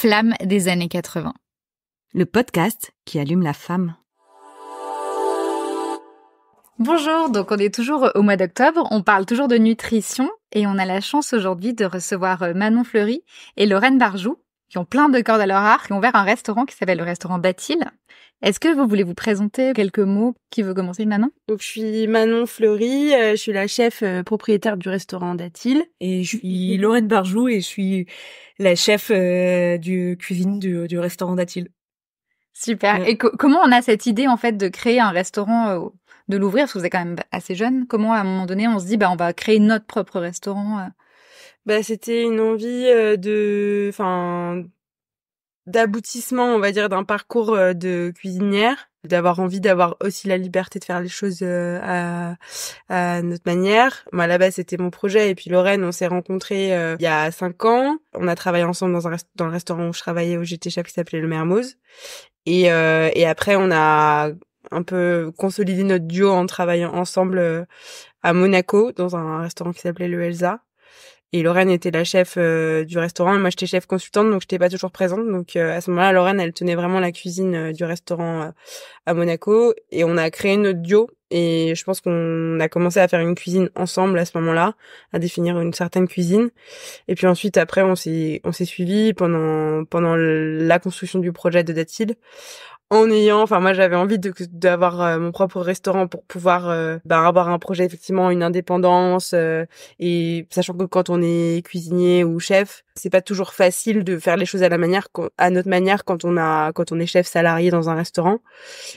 flamme des années 80. Le podcast qui allume la femme. Bonjour, donc on est toujours au mois d'octobre, on parle toujours de nutrition et on a la chance aujourd'hui de recevoir euh, Manon Fleury et Lorraine Barjou, qui ont plein de cordes à leur arc, qui ont ouvert un restaurant qui s'appelle le restaurant Batil. Est-ce que vous voulez vous présenter quelques mots Qui veut commencer, Manon je suis Manon Fleury, euh, je suis la chef euh, propriétaire du restaurant Datil. Et je suis Lorraine Barjou et je suis la chef euh, du cuisine du, restaurant Datil. Super. Et comment on a cette idée, en fait, de créer un restaurant, de l'ouvrir, parce que vous êtes quand même assez jeune. Comment, à un moment donné, on se dit, bah, on va créer notre propre restaurant bah, c'était une envie de, enfin, d'aboutissement, on va dire, d'un parcours de cuisinière, d'avoir envie d'avoir aussi la liberté de faire les choses à, à notre manière. Moi, là-bas, c'était mon projet. Et puis Lorraine, on s'est rencontrés il y a cinq ans. On a travaillé ensemble dans, un dans le restaurant où je travaillais, où j'étais chef, qui s'appelait le Mermoz. Et, et après, on a un peu consolidé notre duo en travaillant ensemble à Monaco, dans un restaurant qui s'appelait le Elsa. Et Lorraine était la chef euh, du restaurant moi j'étais chef consultante donc j'étais pas toujours présente. Donc euh, à ce moment-là, Lorraine elle tenait vraiment la cuisine euh, du restaurant à Monaco et on a créé notre duo et je pense qu'on a commencé à faire une cuisine ensemble à ce moment-là, à définir une certaine cuisine. Et puis ensuite après on s'est on s'est suivi pendant pendant la construction du projet de Datil en ayant, enfin moi j'avais envie d'avoir euh, mon propre restaurant pour pouvoir euh, ben, avoir un projet effectivement une indépendance euh, et sachant que quand on est cuisinier ou chef c'est pas toujours facile de faire les choses à la manière à notre manière quand on a quand on est chef salarié dans un restaurant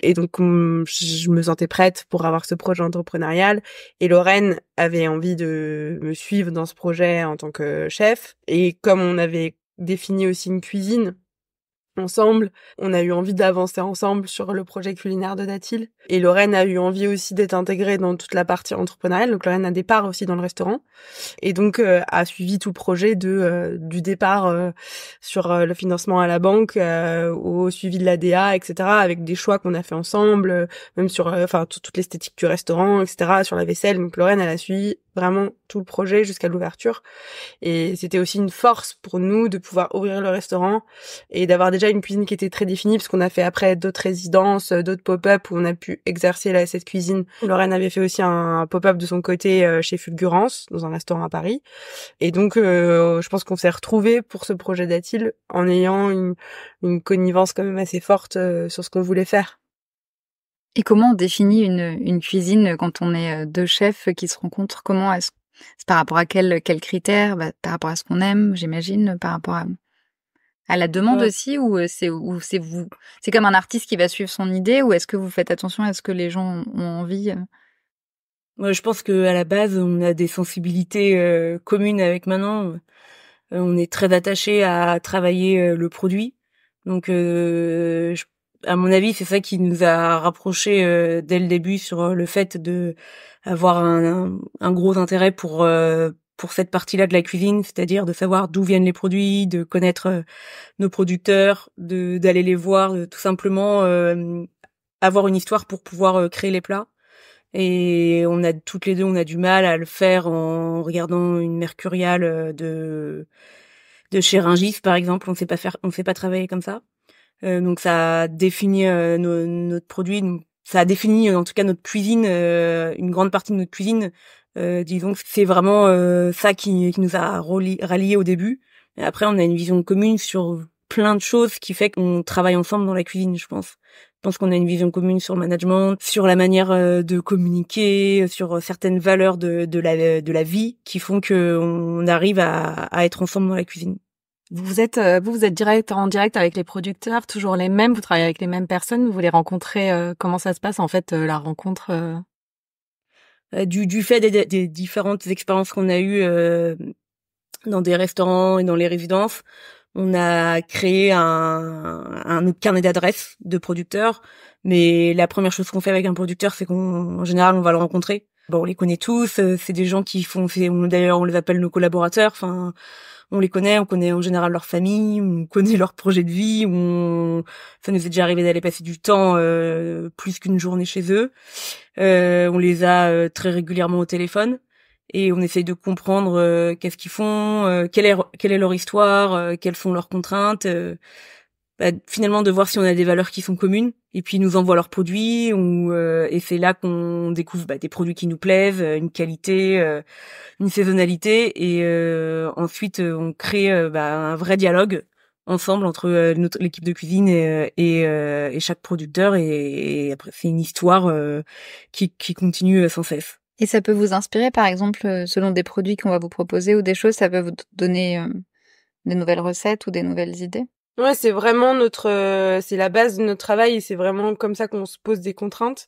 et donc hum, je me sentais prête pour avoir ce projet entrepreneurial et Lorraine avait envie de me suivre dans ce projet en tant que chef et comme on avait défini aussi une cuisine ensemble. On a eu envie d'avancer ensemble sur le projet culinaire de Datil. Et Lorraine a eu envie aussi d'être intégrée dans toute la partie entrepreneuriale. Donc Lorraine a des parts aussi dans le restaurant. Et donc euh, a suivi tout le projet de euh, du départ euh, sur le financement à la banque au suivi de l'ADA, etc. Avec des choix qu'on a fait ensemble, même sur enfin toute l'esthétique du restaurant, etc. Sur la vaisselle. Donc Lorraine elle a suivi vraiment tout le projet jusqu'à l'ouverture. Et c'était aussi une force pour nous de pouvoir ouvrir le restaurant et d'avoir déjà une cuisine qui était très définie, parce qu'on a fait après d'autres résidences, euh, d'autres pop-up où on a pu exercer cette cuisine. Lorraine avait fait aussi un pop-up de son côté euh, chez Fulgurance, dans un restaurant à Paris. Et donc, euh, je pense qu'on s'est retrouvés pour ce projet d'Atil en ayant une connivence quand même assez forte sur ce qu'on voulait faire. Et comment on définit une, une cuisine quand on est euh, deux chefs qui se rencontrent Comment est-ce par rapport à quel, quel critère bah, Par rapport à ce qu'on aime, j'imagine, par rapport à, à la demande aussi ou euh, c'est ou c'est vous c'est comme un artiste qui va suivre son idée ou est-ce que vous faites attention à ce que les gens ont envie euh? Moi, je pense que à la base on a des sensibilités communes avec Manon. On est très attaché à travailler le produit. Donc je à mon avis, c'est ça qui nous a rapprochés euh, dès le début sur euh, le fait de avoir un, gros intérêt pour euh, pour cette partie-là de la cuisine, c'est-à-dire de savoir d'où viennent les produits, de connaître nos producteurs, de d'aller les voir, tout simplement avoir une histoire pour pouvoir créer les plats. Et on a toutes les deux, on a du mal à le faire en regardant une mercuriale de de chez Ringif, par exemple. On ne sait pas faire, on sait pas travailler comme ça. Euh, euh, donc ça a défini notre produit, Ça a défini, en tout cas notre cuisine, euh, une grande partie de notre cuisine. disons que c'est vraiment ça qui, nous a ralliés au début. Et après, on a une vision commune sur plein de choses qui fait qu'on travaille ensemble dans la cuisine, je pense. Je pense qu'on a une vision commune sur le management, sur la manière de communiquer, sur certaines valeurs de, de, la, de la vie qui font qu'on arrive à, à être ensemble dans la cuisine. Vous êtes euh, vous vous êtes direct en direct avec les producteurs, toujours les mêmes, vous travaillez avec les mêmes personnes, vous les rencontrez. Euh, comment ça se passe en fait euh, la rencontre du, du fait des, des différentes expériences qu'on a eues dans des restaurants et dans les résidences, on a créé un, un carnet d'adresses de producteurs. Mais la première chose qu'on fait avec un producteur, c'est qu'en général on va le rencontrer. Bon, on les connaît tous. C'est des gens qui font. d'ailleurs on les appelle nos collaborateurs. Enfin on les connaît, on connaît en général leur famille, on connaît leur projet de vie, on... ça nous est déjà arrivé d'aller passer du temps euh, plus qu'une journée chez eux. Euh, on les a euh, très régulièrement au téléphone et on essaye de comprendre qu'est-ce qu'ils font, quelle est, quelle, est, leur histoire, quelles sont leurs contraintes. Bah, finalement de voir si on a des valeurs qui sont communes et puis ils nous envoient leurs produits ou euh, et c'est là qu'on découvre bah, des produits qui nous plaisent euh, une qualité euh, une saisonnalité et ensuite on crée bah, un vrai dialogue ensemble entre l'équipe de cuisine et, chaque producteur et, après c'est une histoire qui, qui continue sans cesse et ça peut vous inspirer par exemple selon des produits qu'on va vous proposer ou des choses ça peut vous donner des nouvelles recettes ou des nouvelles idées Ouais, c'est vraiment notre, euh, c'est la base de notre travail et c'est vraiment comme ça qu'on se pose des contraintes.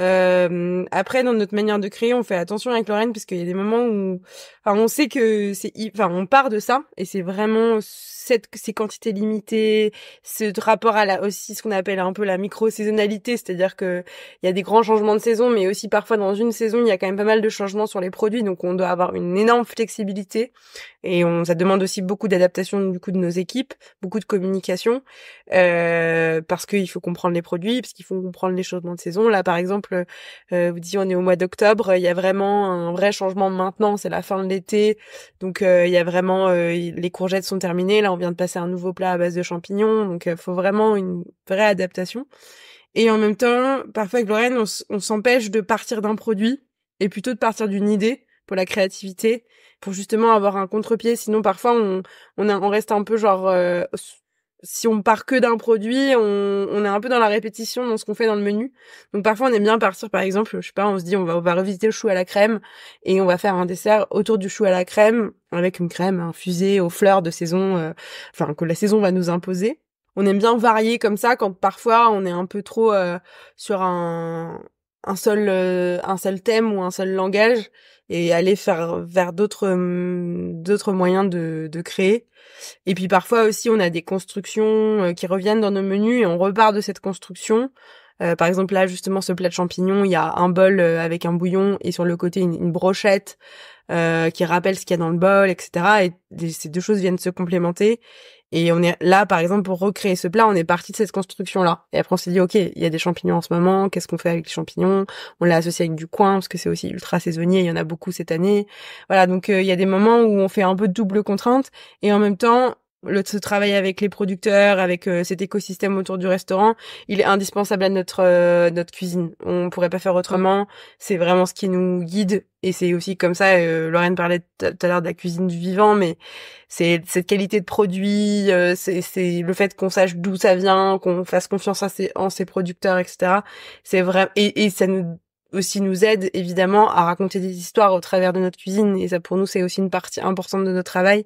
Euh, après, dans notre manière de créer, on fait attention avec Lorraine parce qu'il y a des moments où, enfin, on sait que c'est, enfin, on part de ça et c'est vraiment cette, ces quantités limitées, ce rapport à la, aussi ce qu'on appelle un peu la micro-saisonnalité, c'est-à-dire que il y a des grands changements de saison, mais aussi parfois dans une saison, il y a quand même pas mal de changements sur les produits, donc on doit avoir une énorme flexibilité et on, ça demande aussi beaucoup d'adaptation du coup de nos équipes, beaucoup de communication, euh, parce qu'il faut comprendre les produits, parce qu'il faut comprendre les changements de saison. Là, par exemple, euh, vous disiez on est au mois d'octobre, il y a vraiment un vrai changement maintenant, c'est la fin de l'été, donc euh, il y a vraiment euh, les courgettes sont terminées, là on vient de passer un nouveau plat à base de champignons, donc il euh, faut vraiment une vraie adaptation. Et en même temps, parfois avec Lorraine, on s'empêche de partir d'un produit et plutôt de partir d'une idée pour la créativité, pour justement avoir un contre-pied. Sinon, parfois, on, on, reste un peu genre euh, si on part que d'un produit, on, est un peu dans la répétition dans ce qu'on fait dans le menu. Donc parfois on aime bien partir, par exemple, je sais pas, on se dit on va, on va revisiter le chou à la crème et on va faire un dessert autour du chou à la crème avec une crème infusée aux fleurs de saison, euh, enfin que la saison va nous imposer. On aime bien varier comme ça quand parfois on est un peu trop euh, sur un, un seul euh, un seul thème ou un seul langage et aller faire vers d'autres euh, d'autres moyens de, de créer. Et puis parfois aussi on a des constructions euh, qui reviennent dans nos menus et on repart de cette construction. par exemple là justement ce plat de champignons, il y a un bol avec un bouillon et sur le côté une, brochette qui rappelle ce qu'il y a dans le bol, etc. Et ces deux choses viennent se complémenter et on est là, par exemple, pour recréer ce plat, on est parti de cette construction-là. Et après, on s'est dit, OK, il y a des champignons en ce moment, qu'est-ce qu'on fait avec les champignons On l'a associé avec du coin, parce que c'est aussi ultra saisonnier, il y en a beaucoup cette année. Voilà, donc euh, il y a des moments où on fait un peu de double contrainte, et en même temps, le ce travail avec les producteurs, avec euh, cet écosystème autour du restaurant, il est indispensable à notre euh, notre cuisine. On ne pourrait pas faire autrement. C'est vraiment ce qui nous guide et c'est aussi comme ça. Euh, Lorraine parlait tout à l'heure de la cuisine du vivant, mais c'est cette qualité de produit, euh, c'est le fait qu'on sache d'où ça vient, qu'on fasse confiance à en ses producteurs, etc. C'est vrai et, et ça nous aussi nous aide évidemment à raconter des histoires au travers de notre cuisine et ça pour nous c'est aussi une partie importante de notre travail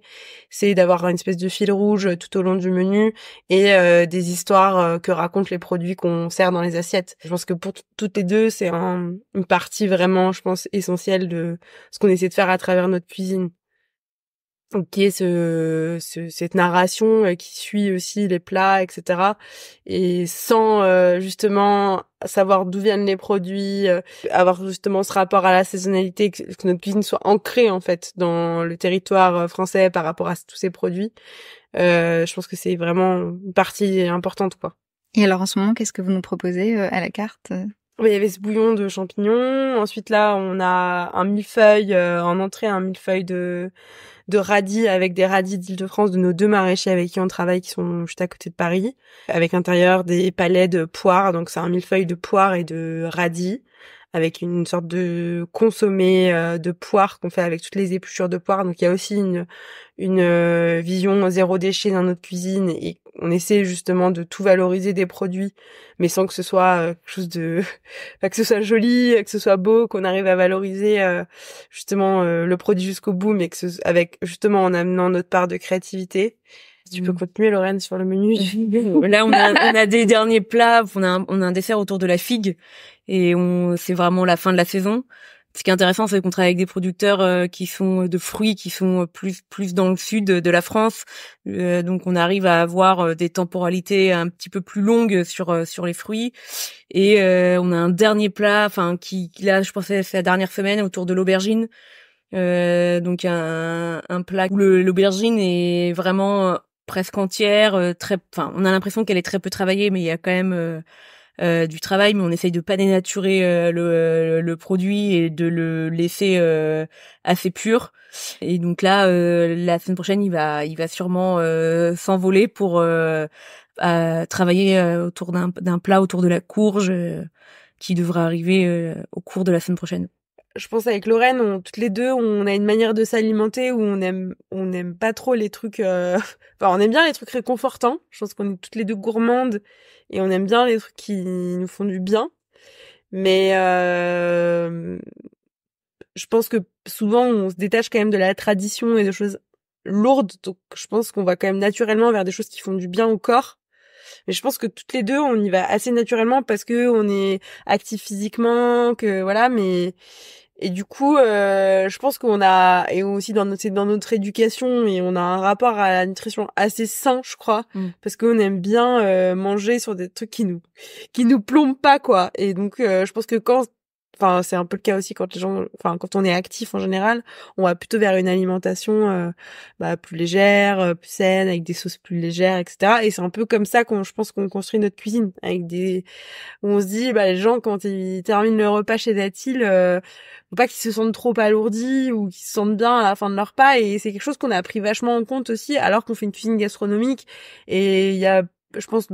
c'est d'avoir une espèce de fil rouge euh, tout au long du menu et euh, des histoires euh, que racontent les produits qu'on sert dans les assiettes je pense que pour toutes les deux c'est une partie vraiment je pense essentielle de ce qu'on essaie de faire à travers notre cuisine donc qui est ce, cette narration euh, qui suit aussi les plats, etc. Et sans euh, justement savoir d'où viennent les produits, euh, avoir justement ce rapport à la saisonnalité, que, notre cuisine soit ancrée en fait dans le territoire français par rapport à tous ces produits. Euh, je pense que c'est vraiment une partie importante, quoi. Et alors en ce moment, qu'est-ce que vous nous proposez à la carte il y avait ce bouillon de champignons. Ensuite, là, on a un millefeuille euh, en entrée, un millefeuille de, de radis avec des radis d'Île-de-France de nos deux maraîchers avec qui on travaille, qui sont juste à côté de Paris, avec intérieur des palais de poire, Donc, c'est un millefeuille de poire et de radis avec une sorte de consommé euh, de poire qu'on fait avec toutes les épluchures de poire. Donc il y a aussi une, une euh, vision zéro déchet dans notre cuisine et on essaie justement de tout valoriser des produits, mais sans que ce soit euh, quelque chose de, que ce soit joli, que ce soit beau, qu'on arrive à valoriser justement le produit jusqu'au bout, mais que ce... avec justement en amenant notre part de créativité. Tu peux mm. continuer, Lorraine, sur le menu. Là, on a, on a des derniers plats. On a, on a un dessert autour de la figue et on c'est vraiment la fin de la saison. Ce qui est intéressant, c'est qu'on travaille avec des producteurs euh, qui sont euh, de fruits, qui sont euh, plus plus dans le sud de la France. donc, on arrive à avoir des temporalités un petit peu plus longues sur sur les fruits. Et on a un dernier plat, enfin qui là, je pensais c'est la dernière semaine autour de l'aubergine. Euh, donc un, un plat où l'aubergine est vraiment presque entière, très, enfin, on a l'impression qu'elle est très peu travaillée, mais il y a quand même euh, du travail, mais on essaye de pas dénaturer euh, euh, le, produit et de le laisser assez pur. Et donc là, la semaine prochaine, il va, il va sûrement s'envoler pour travailler autour d'un plat autour de la courge qui devra arriver au cours de la semaine prochaine je pense avec Lorraine, on, toutes les deux, on a une manière de s'alimenter où on aime, on n'aime pas trop les trucs. Euh, enfin, on aime bien les trucs réconfortants. Je pense qu'on est toutes les deux gourmandes et on aime bien les trucs qui nous font du bien. Mais euh... je pense que souvent on se détache quand même de la tradition et de choses lourdes. Donc je pense qu'on va quand même naturellement vers des choses qui font du bien au corps. Mais je pense que toutes les deux, on y va assez naturellement parce que on est actif physiquement, que voilà, mais et du coup, euh, je pense qu'on a et aussi dans notre dans notre éducation et on a un rapport à la nutrition assez sain, je crois, parce mm. parce qu'on aime bien euh, manger sur des trucs qui nous qui nous plombent pas quoi. Et donc, euh, je pense que quand enfin c'est un peu le cas aussi quand les gens enfin quand on est actif en général on va plutôt vers une alimentation euh, bah, plus légère euh, plus saine avec des sauces plus légères etc et c'est un peu comme ça qu'on je pense qu'on construit notre cuisine avec des on se dit bah les gens quand ils terminent le repas chez Datil euh, faut pas qu'ils se sentent trop alourdis ou qu'ils se sentent bien à la fin de leur repas et c'est quelque chose qu'on a pris vachement en compte aussi alors qu'on fait une cuisine gastronomique et il y a je pense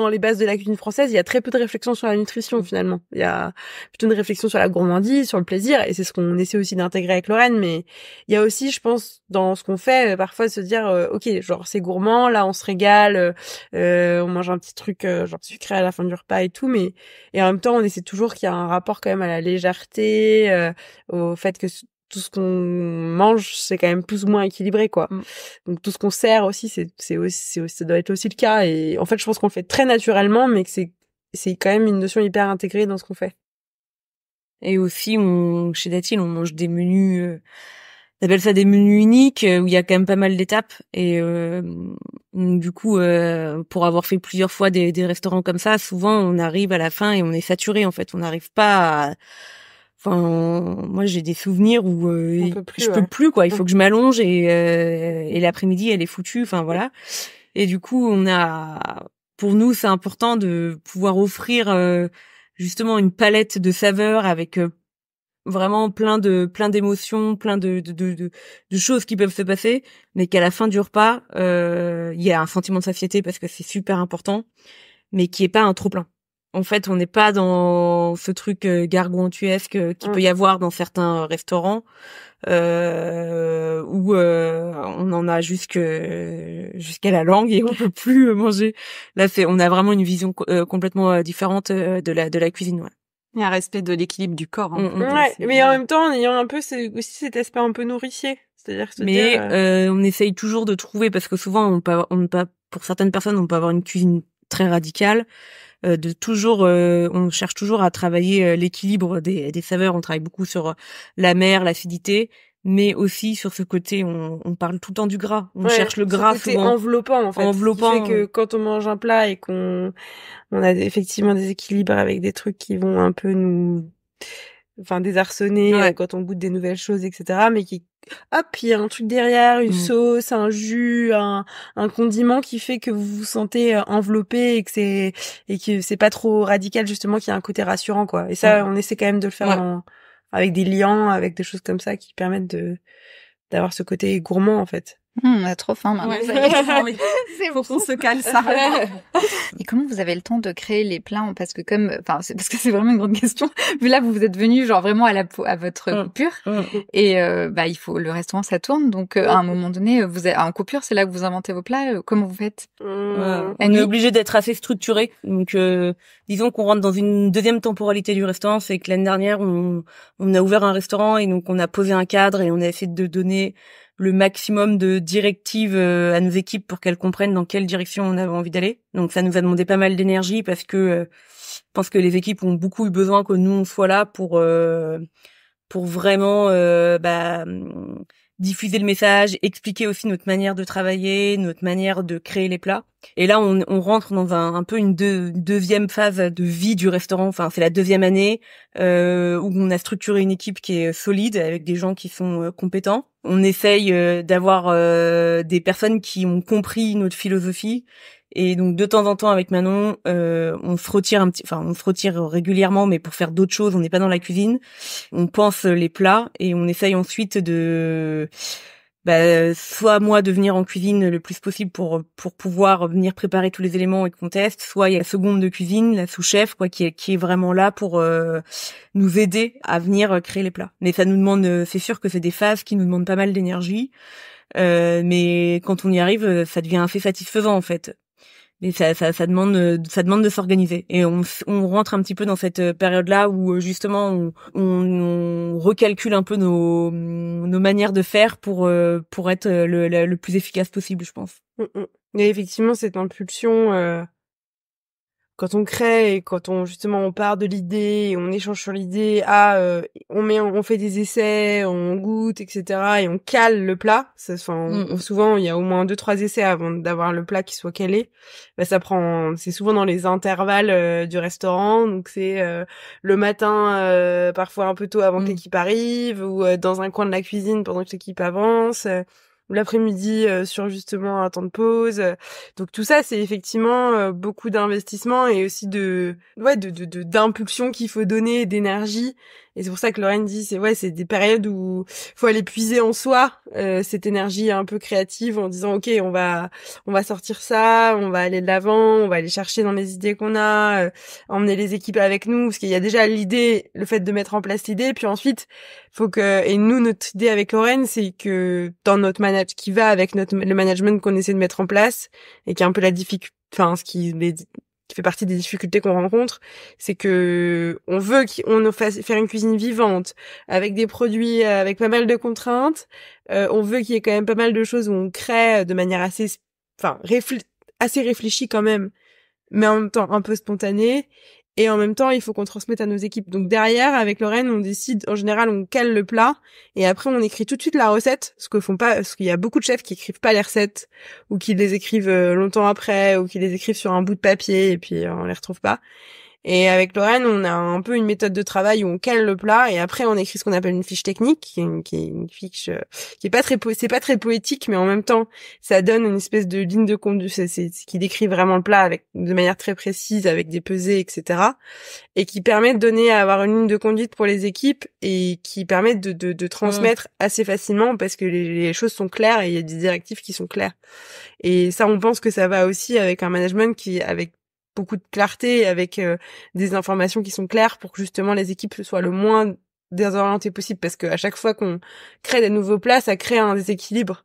dans les bases de la cuisine française, il y a très peu de réflexion sur la nutrition mm. finalement. Il y a plutôt une réflexion sur la gourmandise, sur le plaisir, et c'est ce qu'on essaie aussi d'intégrer avec Lorraine. Mais il y a aussi, je pense, dans ce qu'on fait, euh, parfois se dire, euh, ok, genre c'est gourmand, là on se régale, euh, euh on mange un petit truc genre sucré à la fin du repas et tout, mais et en même temps on essaie toujours qu'il y a un rapport quand même à la légèreté, au fait que tout ce qu'on mange, c'est quand même plus ou moins équilibré, quoi. Mm. Donc tout ce qu'on sert aussi, c'est c'est aussi ça doit être aussi le cas. Et en fait, je pense qu'on le fait très naturellement, mais que c'est c'est quand même une notion hyper intégrée dans ce qu'on fait. Et aussi, on, chez Datil, on mange des menus. Euh, on appelle ça des menus uniques euh, où il y a quand même pas mal d'étapes et euh, du coup pour avoir fait plusieurs fois des, des restaurants comme ça souvent on arrive à la fin et on est saturé en fait on n'arrive pas à, Enfin, moi j'ai des souvenirs où euh, je peux plus quoi. Il faut mm. que je m'allonge et, euh, et l'après-midi elle est foutue. Enfin mm. voilà. Et du coup on a, pour nous c'est important de pouvoir offrir euh, justement une palette de saveurs avec vraiment plein de plein d'émotions, plein de de, de de, choses qui peuvent se passer, mais qu'à la fin du repas il y a un sentiment de satiété parce que c'est super important, mais qui est pas un trop plein en fait, on n'est pas dans ce truc euh, gargantuesque qu'il mm. peut y avoir dans certains restaurants euh, où euh, on en a jusque jusqu'à la langue et on peut plus manger. Là, c'est on a vraiment une vision complètement différente de la de la cuisine. Ouais. Et un respect de l'équilibre du corps. Mm, mm. mais en même temps, en ayant un peu aussi cet aspect un peu nourricier. C'est-à-dire mais on essaye toujours de trouver parce que souvent on peut pour certaines personnes on peut avoir une cuisine très radicale euh, de toujours, euh, on cherche toujours à travailler euh, l'équilibre des, saveurs. On travaille beaucoup sur la mer, l'acidité, mais aussi sur ce côté, on, parle tout le temps du gras. On cherche le gras. C'est enveloppant en fait. Enveloppant. Ce que quand on mange un plat et qu'on on a effectivement des équilibres avec des trucs qui vont un peu nous enfin désarçonné euh, quand on goûte des nouvelles choses, etc. Mais qui, hop, il y a un truc derrière, une mmh. sauce, un jus, un, un, condiment qui fait que vous vous sentez euh, enveloppé et que c'est et que c'est pas trop radical justement, qu'il y a un côté rassurant quoi. Et ça, on essaie quand même de le faire avec des liants, avec des choses comme ça qui permettent de d'avoir ce côté gourmand en fait on hum, a trop faim maintenant. c'est pour qu'on se cale ça. Et comment vous avez le temps de créer les plats hein, Parce que comme, enfin, parce que c'est vraiment une grande question. Vu là, vous vous êtes venu genre vraiment à la à votre hum. coupure, hum. et euh, bah il faut le restaurant ça tourne. Donc euh, à un moment donné, vous êtes en coupure, c'est là que vous inventez vos plats. Euh, comment vous faites On est obligé d'être assez structuré. Donc disons qu'on rentre dans une deuxième temporalité du restaurant, c'est que l'année dernière on, on a ouvert un restaurant et donc on a posé un cadre et on a essayé de donner le maximum de directives euh, à nos équipes pour qu'elles comprennent dans quelle direction on avait envie d'aller. Donc ça nous a demandé pas mal d'énergie parce que euh, je pense que les équipes ont beaucoup eu besoin que nous on soit là pour euh, pour vraiment bah, diffuser le message, expliquer aussi notre manière de travailler, notre manière de créer les plats. Et là, on, on rentre dans un, peu une, deuxième phase de vie du restaurant. Enfin, c'est la deuxième année euh, où on a structuré une équipe qui est solide avec des gens qui sont compétents on essaye euh, d'avoir euh, des personnes qui ont compris notre philosophie et donc de temps en temps avec Manon euh, on se retire un petit enfin on se retire régulièrement mais pour faire d'autres choses on n'est pas dans la cuisine on pense les plats et on essaye ensuite de bah, soit moi de venir en cuisine le plus possible pour pour pouvoir venir préparer tous les éléments et qu'on teste, soit il y a la seconde de cuisine, la sous-chef quoi qui est qui est vraiment là pour euh, nous aider à venir euh, créer les plats. Mais ça nous demande euh, c'est sûr que c'est des phases qui nous demandent pas mal d'énergie. mais quand on y arrive, ça devient assez satisfaisant en fait mais ça, ça, ça, demande euh, ça demande de s'organiser et on, on, rentre un petit peu dans cette euh, période là où euh, justement on, on, recalcule un peu nos, mm, nos manières de faire pour pour être le, le, plus efficace possible je pense mm, mm. et effectivement cette impulsion euh, quand on crée et quand on justement on part de l'idée, on échange sur l'idée, ah on met on fait des essais, on goûte etc et on cale le plat. Mmh. souvent il y a au moins deux trois essais avant d'avoir le plat qui soit calé. Bah, ça prend c'est souvent dans les intervalles euh, du restaurant donc c'est euh, le matin parfois un peu tôt avant que mmh. l'équipe arrive ou dans un coin de la cuisine pendant que l'équipe avance l'après-midi euh, sur justement un temps de pause. Euh. Donc tout ça, c'est effectivement euh, beaucoup d'investissement et aussi de ouais de d'impulsion de, d'impulsion qu'il faut donner, d'énergie et c'est pour ça que Lorraine dit, c'est ouais, c'est des périodes où faut aller puiser en soi euh, cette énergie un peu créative en disant ok, on va on va sortir ça, on va aller de l'avant, on va aller chercher dans les idées qu'on a, euh, emmener les équipes avec nous, parce qu'il y a déjà l'idée, le fait de mettre en place l'idée, puis ensuite faut que et nous notre idée avec Lorraine, c'est que dans notre manage qui va avec notre le management qu'on essaie de mettre en place et qui est un peu la difficulté, enfin ce qui fait partie des difficultés qu'on rencontre, c'est que on veut qu'on nous fasse faire une cuisine vivante avec des produits euh, avec pas mal de contraintes. Euh, on veut qu'il y ait quand même pas mal de choses où on crée euh, de manière assez, enfin assez réfléchie quand même, mais en même temps un peu spontanée. Et en même temps, il faut qu'on transmette à nos équipes. Donc derrière, avec Lorraine, on décide, en général, on cale le plat et après on écrit tout de suite la recette, ce que font pas, parce qu'il y a beaucoup de chefs qui écrivent pas les recettes ou qui les écrivent euh, longtemps après ou qui les écrivent sur un bout de papier et puis euh, on les retrouve pas. Et avec Lorraine, on a un peu une méthode de travail où on cale le plat et après on écrit ce qu'on appelle une fiche technique, qui est une, fiche euh, qui est pas très c'est pas très poétique, mais en même temps ça donne une espèce de ligne de conduite, qui décrit vraiment le plat avec de manière très précise, avec des pesées, etc. Et qui permet de donner à avoir une ligne de conduite pour les équipes et qui permet de, de, de transmettre mmh. assez facilement parce que les, les choses sont claires et il y a des directives qui sont claires. Et ça, on pense que ça va aussi avec un management qui avec beaucoup de clarté, avec euh, des informations qui sont claires pour que justement les équipes soient le moins désorientées possible, parce qu'à chaque fois qu'on crée des nouveaux plats, ça crée un déséquilibre.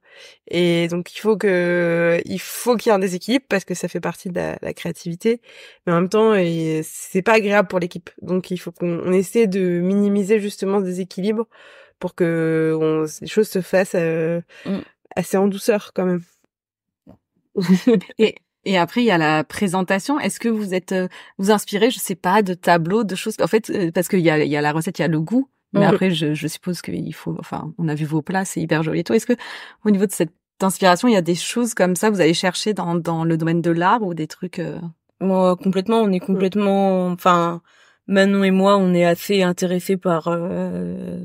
Et donc il faut que il faut qu'il y ait un déséquilibre parce que ça fait partie de la, créativité, mais en même temps c'est pas agréable pour l'équipe. Donc il faut qu'on essaie de minimiser justement ce déséquilibre pour que les choses se fassent euh, mmh. assez en douceur quand même. et et après, il y a la présentation. Est-ce que vous êtes euh, vous inspirez, je sais pas, de tableaux, de choses En fait, euh, parce qu'il y a, y a la recette, il y a le goût. Mais mm. après, je, suppose qu'il faut. Enfin, on a vu vos plats, c'est hyper joli et tout. Est-ce que au niveau de cette inspiration, il y a des choses comme ça vous allez chercher dans, dans le domaine de l'art ou des trucs euh? Moi, complètement. On est mm. complètement. Enfin, Manon et moi, on est assez intéressés par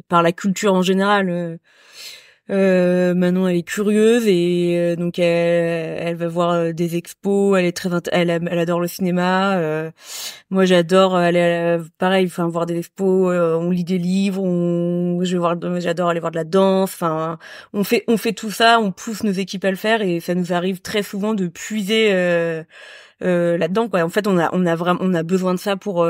par la culture en général. Euh, Manon, elle est curieuse et euh, donc elle, elle, va voir euh, des expos. Elle est très, elle, elle adore le cinéma. Euh, moi, j'adore aller, pareil, enfin voir des expos. on lit des livres. On, je vais voir, j'adore aller voir de la danse. Enfin, on fait, on fait tout ça. On pousse nos équipes à le faire et ça nous arrive très souvent de puiser là-dedans. Quoi. En fait, on a, on a vraiment, on a besoin de ça pour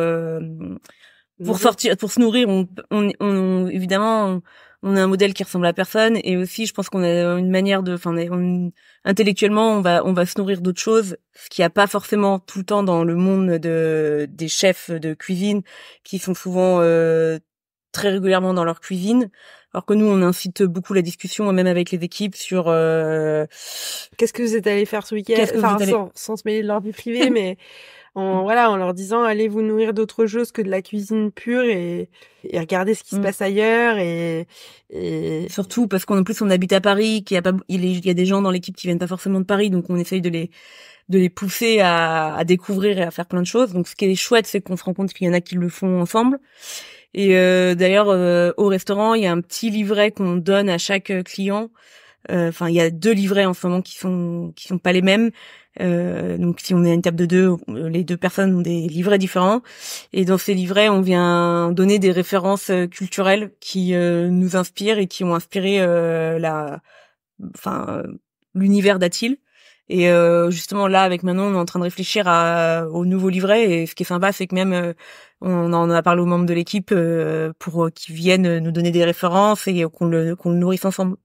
pour mmh sortir, pour se nourrir. On, on, évidemment on a un modèle qui ressemble à personne et aussi je pense qu'on a une manière de enfin intellectuellement on va on va se nourrir d'autres choses ce qui n'y a pas forcément tout le temps dans le monde de des chefs de cuisine qui sont souvent euh, très régulièrement dans leur cuisine alors que nous, on incite beaucoup la discussion, même avec les équipes, sur euh, qu'est-ce que vous êtes allé faire ce week-end, sans, se mêler de leur vie privée, mais en voilà, en leur disant allez vous nourrir d'autres choses que de la cuisine pure et, et regardez ce qui se mmh. passe ailleurs et, surtout parce qu'en plus on habite à Paris, qu'il y a pas, il y a des gens dans l'équipe qui viennent pas forcément de Paris, donc on essaye de les de les pousser à, à découvrir et à faire plein de choses. Donc ce qui est chouette, c'est qu'on se rend compte qu'il y en a qui le font ensemble. Et euh, d'ailleurs, euh, au restaurant, il y a un petit livret qu'on donne à chaque euh, client. Enfin, il y a deux livrets en ce moment qui sont qui sont pas les mêmes. donc, si on est à une table de deux, les deux personnes ont des livrets différents. Et dans ces livrets, on vient donner des références culturelles qui nous inspirent et qui ont inspiré la, enfin, l'univers d'Atil. Et euh, justement là, avec Manon, on est en train de réfléchir à, euh, au nouveau livret. Et ce qui est sympa, c'est que même euh, on en a parlé aux membres de l'équipe pour qu'ils viennent nous donner des références et qu'on le, qu'on le nourrisse ensemble.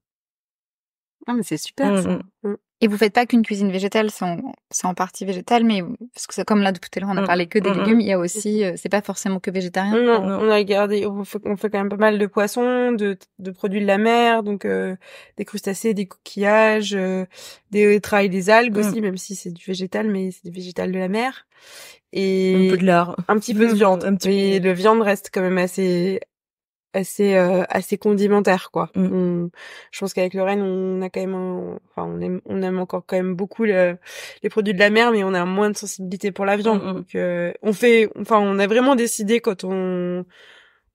Ah mais c'est super. ça. Mmh, mmh. Mmh. Et vous faites pas qu'une cuisine végétale, c'est en, partie végétale mais parce que c'est comme là depuis tout à l'heure, on a mm, parlé que des mm, légumes, mm. il y a aussi, euh, c'est pas forcément que végétarien. Non, on a gardé, on fait, quand même pas mal de poissons, de, de produits de la mer, donc euh, des crustacés, des coquillages, euh, des euh, travail des algues aussi, même si c'est du végétal, mais c'est du végétal de la mer. Et un peu de lard, un petit peu de viande, un petit le viande reste quand même assez assez euh, assez condimentaire quoi. Mm. je pense qu'avec Lorraine on a quand même enfin on aime on aime encore quand même beaucoup les produits de la mer mais on a moins de sensibilité pour la viande. Mm, mm. Donc euh, on fait enfin on a vraiment décidé quand on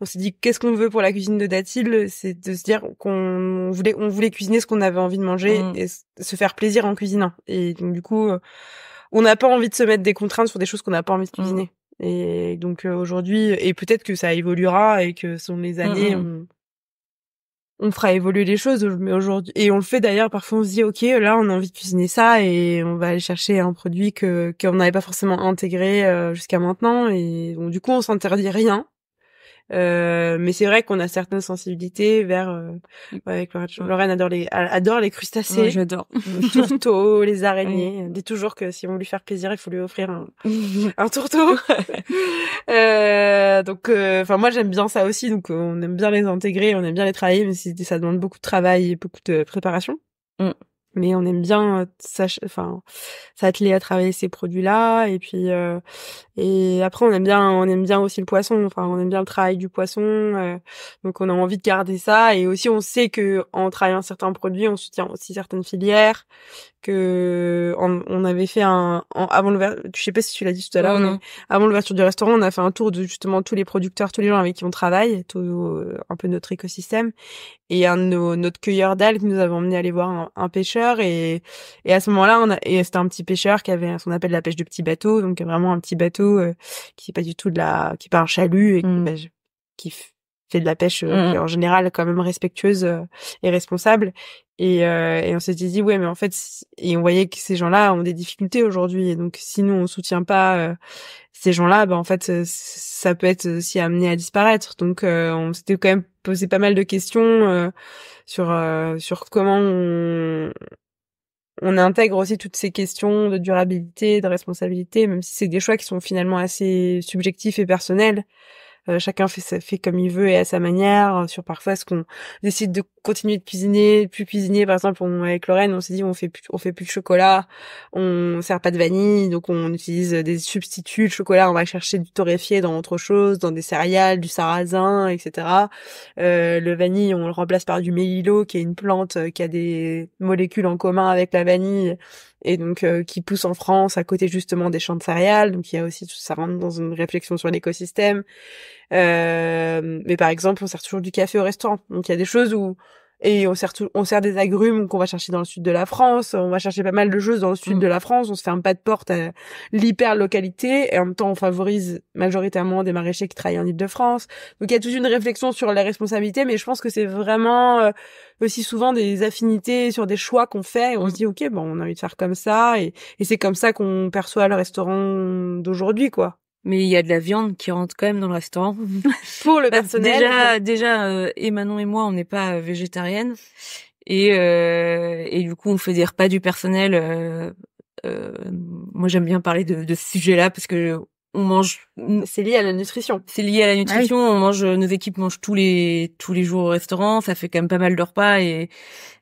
on s'est dit qu'est-ce qu'on veut pour la cuisine de Datil, c'est de se dire qu'on voulait on voulait cuisiner ce qu'on avait envie de manger et se faire plaisir en cuisinant. Et donc du coup euh, on n'a pas envie de se mettre des contraintes sur des choses qu'on n'a pas envie de cuisiner. Et donc euh, aujourd'hui, et peut-être que ça évoluera et que sont les mmh, années, mmh. on, fera évoluer les choses. Mais aujourd'hui, et on le fait d'ailleurs. Parfois, on se dit, ok, là, on a envie de cuisiner ça et on va aller chercher un produit que qu'on n'avait pas forcément intégré euh, jusqu'à maintenant. Et donc du coup, on s'interdit rien. Euh, mais c'est vrai qu'on a certaines sensibilités vers euh, avec Lorraine, Lorraine adore les adore les crustacés. j'adore. Les tourteaux, les araignées. Dit toujours que si on veut lui faire plaisir, il faut lui offrir un, un tourteau. euh, donc euh, enfin moi j'aime bien ça aussi donc on aime bien les intégrer, on aime bien les travailler mais ça demande beaucoup de travail et beaucoup de préparation. Mm mais on aime bien enfin s'atteler à travailler ces produits là et puis et après on aime bien on aime bien aussi le poisson enfin on aime bien le travail du poisson donc on a envie de garder ça et aussi on sait que en travaillant certains produits on soutient aussi certaines filières que on, avait fait un avant le je sais pas si tu l'as dit tout à l'heure avant l'ouverture du restaurant on a fait un tour de justement tous les producteurs tous les gens avec qui on travaille tout un peu notre écosystème et un de nos, notre cueilleur d'algues nous avons emmené aller voir un, pêcheur et, et à ce moment-là on et c'était un petit pêcheur qui avait ce qu'on appelle la pêche de petit bateau donc vraiment un petit bateau euh, qui est pas du tout de la qui pas un chalut et qui, mmh de la pêche euh, mmh. en général quand même respectueuse euh, et responsable. Et, euh, et on s'était dit ouais mais en fait et on voyait que ces gens-là ont des difficultés aujourd'hui et donc si nous on soutient pas ces gens-là ben en fait ça peut être aussi amené à disparaître donc on s'était quand même posé pas mal de questions sur sur comment on, on intègre aussi toutes ces questions de durabilité, de responsabilité, même si c'est des choix qui sont finalement assez subjectifs et personnels. Euh, chacun fait, fait comme il veut et à sa manière. Euh, sur parfois, ce qu'on décide de continuer de cuisiner, plus cuisiner. Par exemple, on, avec Lorraine, on s'est dit on fait plus, on fait plus de chocolat, on sert pas de vanille, donc on utilise des substituts. de chocolat, on va chercher du torréfié dans autre chose, dans des céréales, du sarrasin, etc. Euh, le vanille, on le remplace par du mélilo, qui est une plante euh, qui a des molécules en commun avec la vanille et donc euh, qui pousse en France à côté justement des champs de céréales. Donc il y a aussi ça rentre dans une réflexion sur l'écosystème. Euh, mais par exemple, on sert toujours du café au restaurant. Donc il y a des choses où et on sert on sert des agrumes qu'on va chercher dans le sud de la France, on va chercher pas mal de choses dans le sud mm. de la France, on se ferme pas de porte à l'hyper localité et en même temps on favorise majoritairement des maraîchers qui travaillent en ile de france Donc il y a toute une réflexion sur la responsabilité mais je pense que c'est vraiment euh, aussi souvent des affinités sur des choix qu'on fait et on se mm. dit OK, bon on a envie de faire comme ça et, et c'est comme ça qu'on perçoit le restaurant d'aujourd'hui quoi mais il y a de la viande qui rentre quand même dans le restaurant. Pour le bah, personnel. Déjà, déjà, et euh, et moi, on n'est pas euh, végétariennes. Et, euh, et du coup, on fait des repas du personnel. moi, j'aime bien parler de, de ce sujet-là parce que on mange. Mm. C'est lié à la nutrition. C'est lié à la ah nutrition. On mange, nos équipes mangent tous les tous les jours au restaurant. Ça fait quand même pas mal de repas et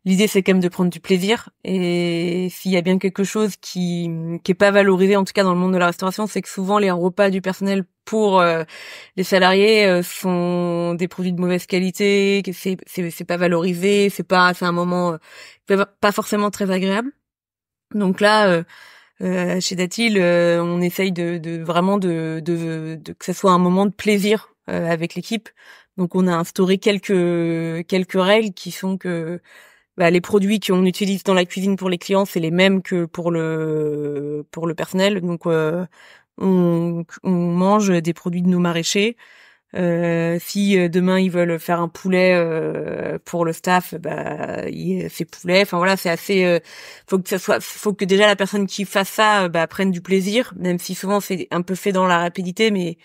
l'idée c'est quand même de prendre du plaisir. Et s'il y a bien quelque chose qui qui est pas valorisé en tout cas dans le monde de la restauration, c'est que souvent les repas du personnel pour euh, les salariés euh, sont des produits de mauvaise qualité. C'est c'est c'est pas valorisé. C'est pas c'est un moment euh, pas forcément très agréable. Donc là euh, chez Datil, euh, on essaye de, de vraiment de, de, que ce soit un moment de plaisir euh, avec l'équipe. Donc on a instauré quelques quelques règles qui sont que bah, les produits qu'on utilise dans la cuisine pour les clients, c'est les mêmes que pour le pour le personnel. Donc on, on mange des produits de nos maraîchers. Euh, si euh, demain ils veulent faire un poulet euh, pour le staff, bah il fait poulet. Enfin voilà, c'est assez. faut que ça soit, faut que déjà la personne qui fasse ça bah, prenne du plaisir, même si souvent c'est un peu fait dans la rapidité, mais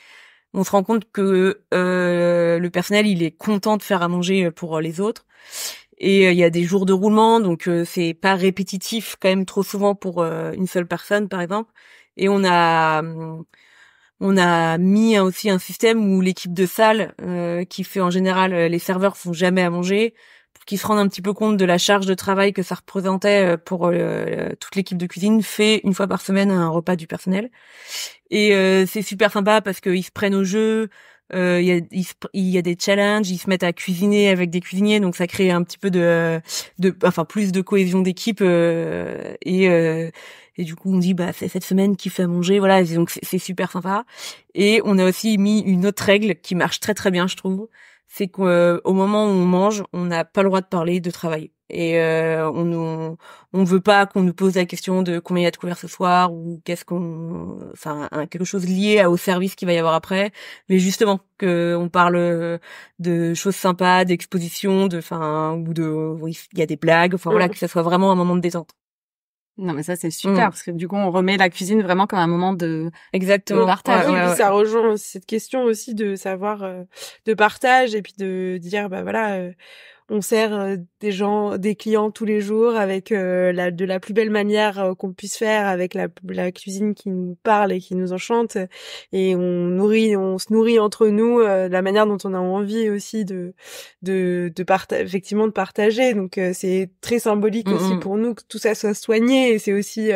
on se rend compte que le personnel il est content de faire à manger pour les autres. Et il y a des jours de roulement, donc c'est pas répétitif quand même trop souvent pour une seule personne par exemple. Et on a hum, on a mis aussi un système où l'équipe de salle, euh, qui fait en général euh, les serveurs font jamais à manger, pour qu'ils se rendent un petit peu compte de la charge de travail que ça représentait euh, pour toute l'équipe de cuisine, fait une fois par semaine un repas du personnel. Et c'est super sympa parce qu'ils se prennent au jeu, il y, a, y, a, des challenges, ils se mettent à cuisiner avec des cuisiniers, donc ça crée un petit peu de, de enfin plus de cohésion d'équipe et et du coup, on dit, bah, c'est cette semaine qui fait à manger. Voilà, donc c'est super sympa. Et on a aussi mis une autre règle qui marche très très bien, je trouve. C'est qu'au euh, moment où on mange, on n'a pas le droit de parler de travail. Et euh, on, on, veut pas qu'on nous pose la question de combien il y a de couverts ce soir ou qu'est-ce qu'on, enfin quelque chose lié au service qu'il va y avoir après, mais justement que on parle de choses sympas, d'expositions, de, enfin ou de, il y a des blagues, enfin voilà mm. que ça soit vraiment un moment de détente. Non, mais ça, c'est mm. super, parce que du coup, on remet la cuisine vraiment comme un moment de, Exactement. De partage. Ça rejoint cette question aussi de savoir, euh, de partage, et puis de dire, bah voilà, euh, on sert euh, des gens, des clients tous les jours avec euh, la, de la plus belle manière euh, qu'on puisse faire, avec la, cuisine qui nous parle et qui nous enchante, et on nourrit, on se nourrit entre nous de la manière dont on a envie aussi de de, de effectivement de partager. Donc c'est très symbolique mm, aussi mm. pour nous que tout ça soit soigné, et c'est aussi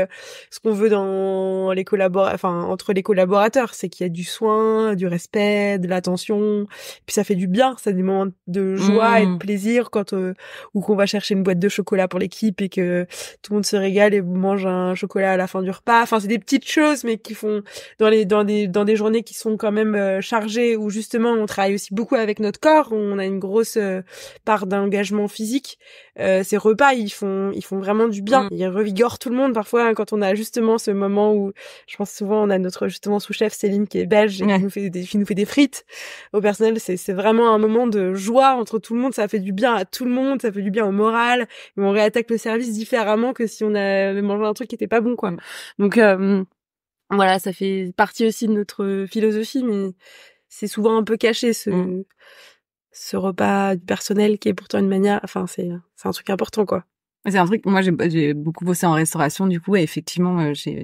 ce qu'on veut dans les collaborateurs, enfin entre les collaborateurs, c'est qu'il y a du soin, du respect, de l'attention, puis ça fait du bien, ça demande de joie et de mm. plaisir quand euh, ou qu'on va chercher une boîte de chocolat pour l'équipe et que tout le monde se régale et mange un chocolat à la fin du repas. Enfin, c'est des petites choses, mais qui font dans les dans des dans des journées qui sont quand même euh, chargées ou justement on travaille aussi beaucoup avec notre corps, on a une grosse euh, part d'engagement physique. Euh, ces repas, ils font, ils font vraiment du bien. Mm. Ils revigorent tout le monde parfois hein, quand on a justement ce moment où, je pense souvent, on a notre justement sous-chef Céline qui est belge et qui, nous fait des, nous fait des frites. Au personnel, c'est, c'est vraiment un moment de joie entre tout le monde. Ça fait du bien à tout le monde, ça fait du bien au moral. on réattaque le service différemment que si on avait mangé un truc qui était pas bon, quoi. Donc euh, voilà, ça fait partie aussi de notre philosophie, mais c'est souvent un peu caché ce. Mm ce repas du personnel qui est pourtant une manière, enfin c'est c'est un truc important quoi. C'est un truc, moi j'ai beaucoup bossé en restauration du coup et effectivement euh, j'ai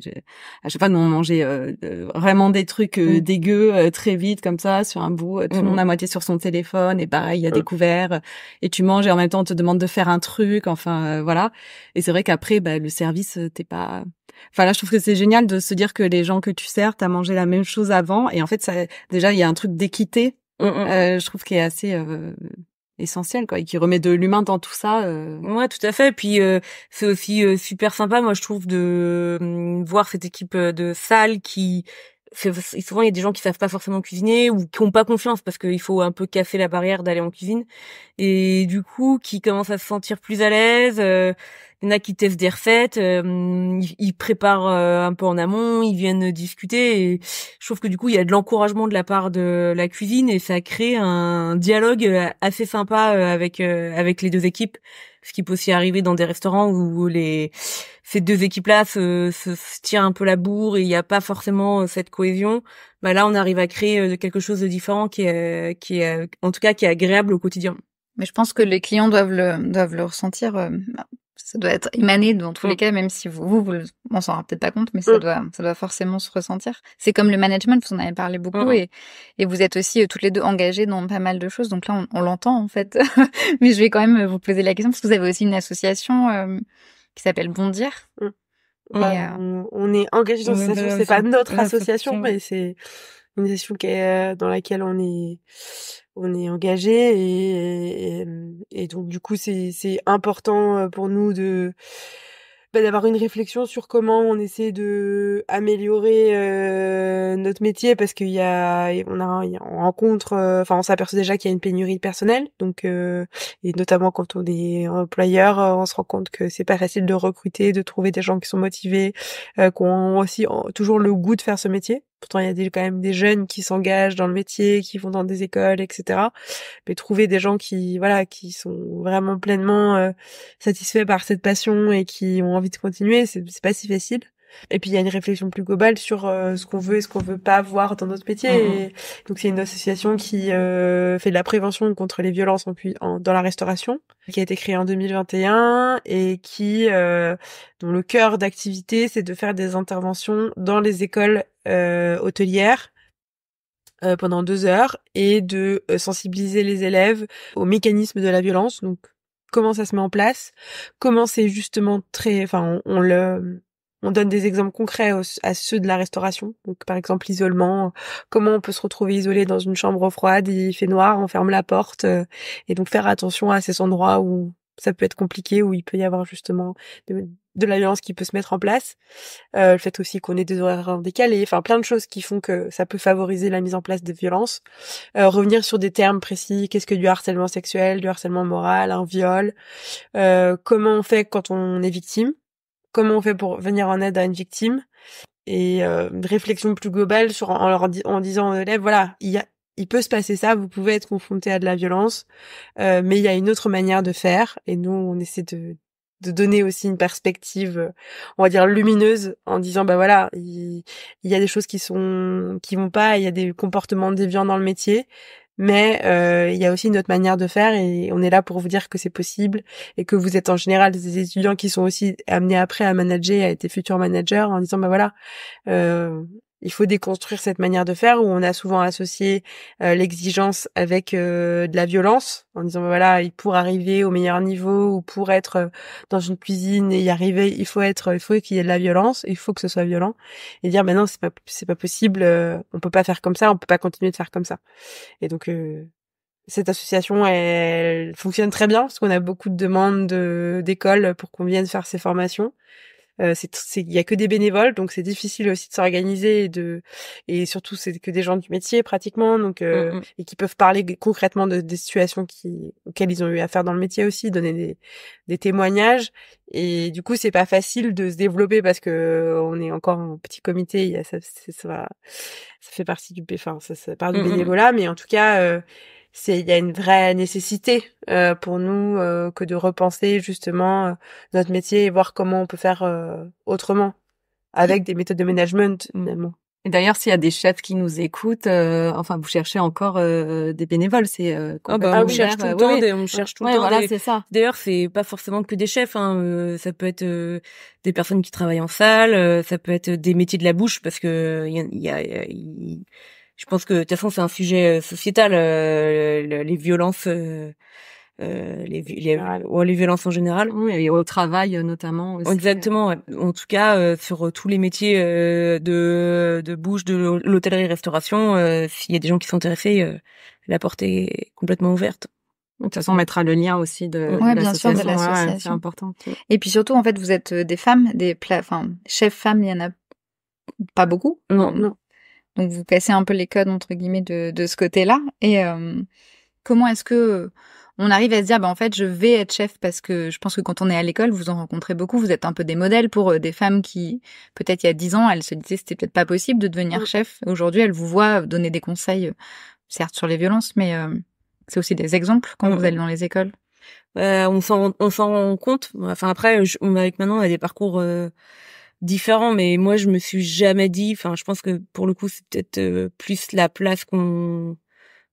à chaque fois nous on euh, vraiment des trucs euh, mm. dégueux euh, très vite comme ça sur un bout, tout le mm, monde mm. à moitié sur son téléphone et pareil il y a des couverts et tu manges et en même temps on te demande de faire un truc enfin voilà et c'est vrai qu'après bah, le service t'es pas Enfin là, je trouve que c'est génial de se dire que les gens que tu sers, t'as mangé la même chose avant, et en fait, ça, déjà, il y a un truc d'équité Mm, mm, mm. Euh, je trouve qu'il est assez euh, essentiel quoi et qui remet de l'humain dans tout ça euh. ouais tout à fait puis c'est aussi super sympa moi je trouve de voir cette équipe de salles. qui souvent il y a des gens qui savent pas forcément cuisiner ou qui ont pas confiance parce qu'il faut un peu casser la barrière d'aller en cuisine et du coup qui commencent à se sentir plus à l'aise il y en a qui testent des recettes, euh, ils, préparent euh, un peu en amont, ils viennent discuter. Et je trouve que du coup, il y a de l'encouragement de la part de la cuisine et ça crée un dialogue euh, assez sympa avec avec les deux équipes. Ce qui peut aussi arriver dans des restaurants où les ces deux équipes-là se, se, tirent un peu la bourre et il n'y a pas forcément cette cohésion. Bah là, on arrive à créer quelque chose de différent qui est qui est en tout cas qui est agréable au quotidien. Mais je pense que les clients doivent le, doivent le ressentir ça doit être émané dans tous les mm. cas, même si vous, vous, on s'en rend peut-être pas compte, mais ça mm. doit, ça doit forcément se ressentir. C'est comme le management, vous en avez parlé beaucoup et, et vous êtes aussi euh, toutes les deux engagées dans pas mal de choses. Donc là, on, l'entend en fait. mais je vais quand même euh, vous poser la question parce que vous avez aussi une association euh, qui s'appelle Bondir. Mm. Bah, on est engagé dans cette association, c'est pas notre association, mais c'est organisation euh, dans laquelle on est on est engagé et, et, donc du coup c'est c'est important euh, pour nous de bah, d'avoir une réflexion sur comment on essaie de améliorer euh, notre métier parce qu'il y a on a on rencontre euh, enfin on s'aperçoit déjà qu'il y a une pénurie de personnel donc et notamment quand on est employeur on se rend compte que c'est pas facile de recruter de trouver des gens qui sont motivés qui ont aussi toujours le goût de faire ce métier Pourtant, il y a quand même des jeunes qui s'engagent dans le métier, qui vont dans des écoles, etc. Mais trouver des gens qui, voilà, qui sont vraiment pleinement euh, satisfaits par cette passion et qui ont envie de continuer, c'est pas si facile. Et puis il y a une réflexion plus globale sur euh, ce qu'on veut et ce qu'on veut pas voir dans notre métier. Mmh donc c'est une association qui euh, fait de la prévention contre les violences en, dans la restauration, qui a été créée en 2021 et qui dont le cœur d'activité c'est de faire des interventions dans les écoles euh, hôtelière euh, pendant deux heures et de euh, sensibiliser les élèves aux mécanismes de la violence, donc comment ça se met en place, comment c'est justement très, enfin on, le, on donne des exemples concrets à ceux de la restauration, donc par exemple l'isolement, comment on peut se retrouver isolé dans une chambre froide, il fait noir, on ferme la porte, et donc faire attention à ces endroits où ça peut être compliqué, où il peut y avoir justement de la violence qui peut se mettre en place, euh, le fait aussi qu'on ait des horaires décalés, enfin plein de choses qui font que ça peut favoriser la mise en place de violences. Euh, revenir sur des termes précis, qu'est-ce que du harcèlement sexuel, du harcèlement moral, un viol, euh, comment on fait quand on est victime, comment on fait pour venir en aide à une victime, et une réflexion plus globale sur en en disant aux élèves voilà il il peut se passer ça, vous pouvez être confronté à de la violence, mais il y a une autre manière de faire, et nous on essaie de de donner aussi une perspective, on va dire lumineuse, en disant bah voilà, il, y a des choses qui sont qui vont pas, il y a des comportements déviants dans le métier, mais euh, il y a aussi une autre manière de faire et on est là pour vous dire que c'est possible et que vous êtes en général des étudiants qui sont aussi amenés après à manager, à être futurs managers en disant bah voilà, euh, il faut déconstruire cette manière de faire où on a souvent associé euh, l'exigence avec euh, de la violence en disant bah, voilà pour arriver au meilleur niveau ou pour être euh, dans une cuisine et y arriver il faut être il faut qu'il y ait de la violence il faut que ce soit violent et dire maintenant bah, non c'est pas c'est pas possible on peut pas faire comme ça on peut pas continuer de faire comme ça et donc cette association elle, fonctionne très bien parce qu'on a beaucoup de demandes d'écoles pour qu'on vienne faire ces formations euh, il y a que des bénévoles, donc c'est difficile aussi de s'organiser et de et surtout c'est que des gens du métier pratiquement, donc euh, mmh, mmh. et qui peuvent parler concrètement de, des situations qui, auxquelles ils ont eu affaire dans le métier aussi, donner des, des témoignages. Et du coup, c'est pas facile de se développer parce que euh, on est encore en petit comité. Il y a ça, ça, ça, fait partie du, enfin, ça, ça part du mmh, bénévolat, mais en tout cas, euh, c'est il y a une vraie nécessité euh, pour nous euh, que de repenser justement euh, notre métier et voir comment on peut faire euh, autrement avec des méthodes de management Et d'ailleurs, s'il y a des chefs qui nous écoutent, euh, enfin, vous cherchez encore des bénévoles, c'est on, cherche tout le temps, on cherche tout le temps. ça. D'ailleurs, c'est pas forcément que des chefs. Hein, ça peut être des personnes qui travaillent en salle, ça peut être des métiers de la bouche parce que il y a, je pense que de toute façon c'est un sujet euh, sociétal euh, les violences euh, euh les, les, les, violences en général et au travail notamment exactement en tout cas sur tous les métiers de de bouche de l'hôtellerie restauration s'il y a des gens qui sont intéressés la porte est complètement ouverte de toute façon, on mettra le lien aussi de, de bien sûr, l'association. c'est important. Et puis surtout, en fait, vous êtes des femmes, des chefs femmes, il y en a pas beaucoup. Non, non. Donc vous cassez un peu les codes entre guillemets de, de ce côté-là. Et euh, comment est-ce que on arrive à se dire, bah, en fait, je vais être chef parce que je pense que quand on est à l'école, vous en rencontrez beaucoup, vous êtes un peu des modèles pour euh, des femmes qui, peut-être il y a dix ans, elles se disaient c'était peut-être pas possible de devenir mmh. chef. Aujourd'hui, elles vous voient donner des conseils, certes sur les violences, mais euh, c'est aussi des exemples quand vous mmh. allez dans les écoles. Bah, on s'en on s'en compte. Enfin après, je, on, avec maintenant a des parcours différent, mais moi je me suis jamais dit. Enfin, je pense que pour le coup, c'est peut-être euh, plus la place qu'on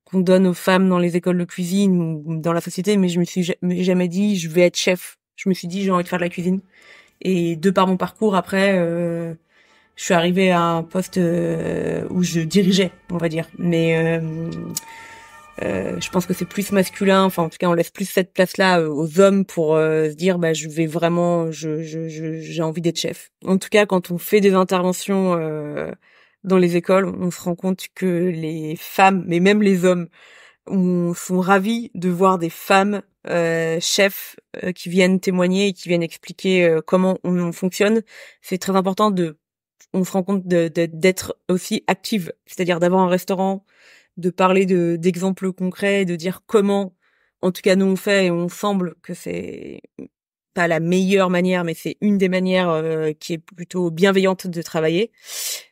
qu'on donne aux femmes dans les écoles de cuisine ou dans la société, mais je me suis jamais dit je vais être chef. Je me suis dit j'ai envie de faire de la cuisine. Et de par mon parcours, après, euh, je suis arrivée à un poste euh, où je dirigeais, on va dire. Mais euh, je pense que c'est plus masculin. Enfin, en tout cas, on laisse plus cette place-là euh, aux hommes pour euh, se dire, bah, je vais vraiment, je, j'ai je, j'ai envie d'être chef. En tout cas, quand on fait des interventions euh, dans les écoles, on se rend compte que les femmes, mais même les hommes, on, sont ravis de voir des femmes chefs qui viennent témoigner et qui viennent expliquer comment on, fonctionne. C'est très important de, on se rend compte d'être aussi active, c'est-à-dire d'avoir un restaurant de parler de d'exemples concrets, de dire comment, en tout cas nous on fait et on semble que c'est pas la meilleure manière, mais c'est une des manières euh, qui est plutôt bienveillante de travailler.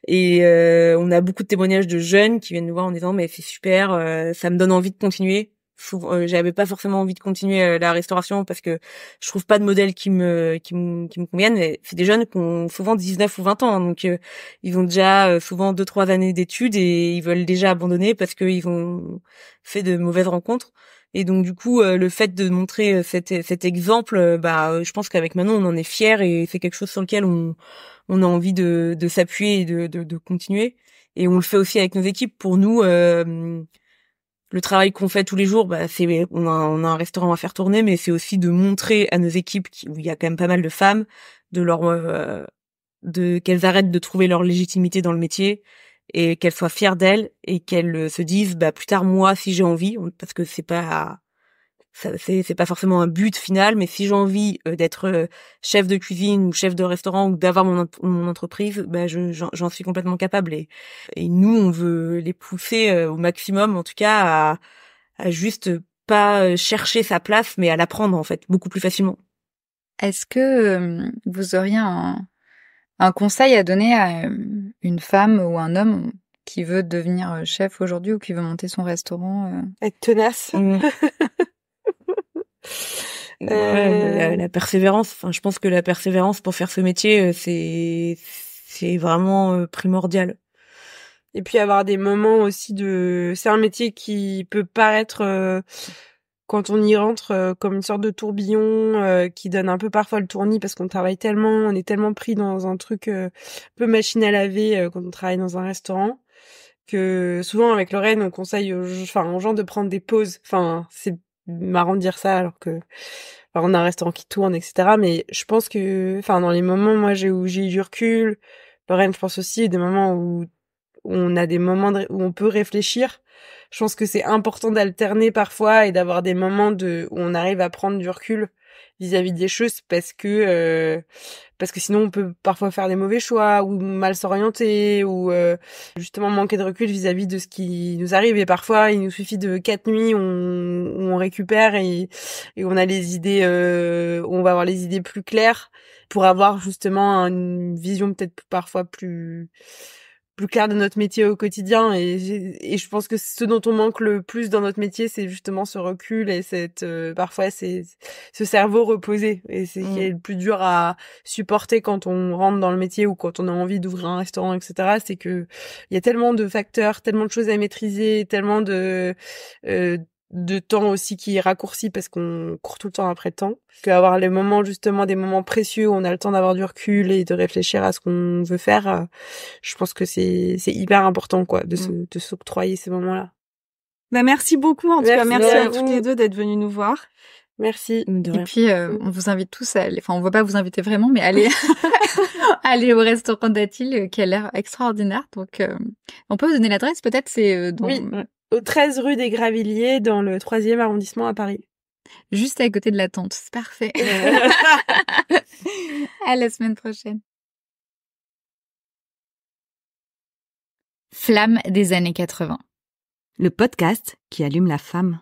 Et euh, on a beaucoup de témoignages de jeunes qui viennent nous voir en disant mais c'est super, euh, ça me donne envie de continuer. Euh, j'avais pas forcément envie de continuer euh, la restauration parce que je trouve pas de modèle qui me qui me, qui me convienne c'est des jeunes qui ont souvent 19 ou 20 ans hein, donc euh, ils ont déjà souvent deux trois années d'études et ils veulent déjà abandonner parce qu'ils ont fait de mauvaises rencontres et donc du coup le fait de montrer cet, cet exemple bah je pense qu'avec Manon on en est fier et c'est quelque chose sur lequel on on a envie de, de s'appuyer et de, de, de continuer et on le fait aussi avec nos équipes pour nous le travail qu'on fait tous les jours, bah, c'est on a, on a, un restaurant à faire tourner, mais c'est aussi de montrer à nos équipes qui, où il y a quand même pas mal de femmes, de leur euh, de qu'elles arrêtent de trouver leur légitimité dans le métier et qu'elles soient fières d'elles et qu'elles euh, se disent bah plus tard moi si j'ai envie parce que c'est pas c'est pas forcément un but final, mais si j'ai envie euh, d'être euh, chef de cuisine ou chef de restaurant ou d'avoir mon, entreprise, ben j'en suis complètement capable. Et, et, nous, on veut les pousser euh, au maximum, en tout cas, à, à juste pas chercher sa place, mais à l'apprendre en fait beaucoup plus facilement. Est-ce que vous auriez un, un conseil à donner à une femme ou un homme qui veut devenir chef aujourd'hui ou qui veut monter son restaurant Être tenace. Mmh. Euh, la, persévérance. Enfin, je pense que la persévérance pour faire ce métier, euh, c'est c'est vraiment euh, primordial. Et puis avoir des moments aussi de. C'est un métier qui peut paraître quand on y rentre comme une sorte de tourbillon qui donne un peu parfois le tournis parce qu'on travaille tellement, on est tellement pris dans un truc un peu machine à laver quand on travaille dans un restaurant que souvent avec Lorraine on conseille aux... enfin gens de prendre des pauses. Enfin c'est marrant dire ça alors que on a un restaurant qui tourne, etc. Mais je pense que, enfin, dans les moments, moi, j'ai où j'ai eu du recul, Lorraine, je pense aussi, des moments où, on a des moments où on peut réfléchir. Je pense que c'est important d'alterner parfois et d'avoir des moments de, où on arrive à prendre du recul vis-à-vis des choses parce que euh, parce que sinon on peut parfois faire des mauvais choix ou mal s'orienter ou euh, justement manquer de recul vis-à-vis de ce qui nous arrive et parfois il nous suffit de quatre nuits on, on récupère et, on a les idées euh, on va avoir les idées plus claires pour avoir justement une vision peut-être parfois plus plus clair de notre métier au quotidien. Et, je pense que ce dont on manque le plus dans notre métier, c'est justement ce recul et cette euh, parfois c'est ce cerveau reposé. Et c'est mm. le plus dur à supporter quand on rentre dans le métier ou quand on a envie d'ouvrir un restaurant, etc. C'est que il y a tellement de facteurs, tellement de choses à maîtriser, tellement de euh, de temps aussi qui est raccourci parce qu'on court tout le temps après temps temps. Avoir les moments justement des moments précieux où on a le temps d'avoir du recul et de réfléchir à ce qu'on veut faire, euh, je pense que c'est c'est hyper important quoi de mm. se, de s'octroyer ces moments-là. Bah merci beaucoup en tout cas, merci à, toutes les deux d'être venues nous voir. Merci. Et puis, euh, mm. on vous invite tous à aller, enfin, on va pas vous inviter vraiment, mais allez, allez au restaurant d'Atil, euh, qui a l'air extraordinaire. Donc, on peut vous donner l'adresse, peut-être, c'est euh, au 13 rue des Gravilliers, dans le 3e arrondissement à Paris. Juste à côté de la tente, c'est parfait. à la semaine prochaine. Flamme des années 80. Le podcast qui allume la femme.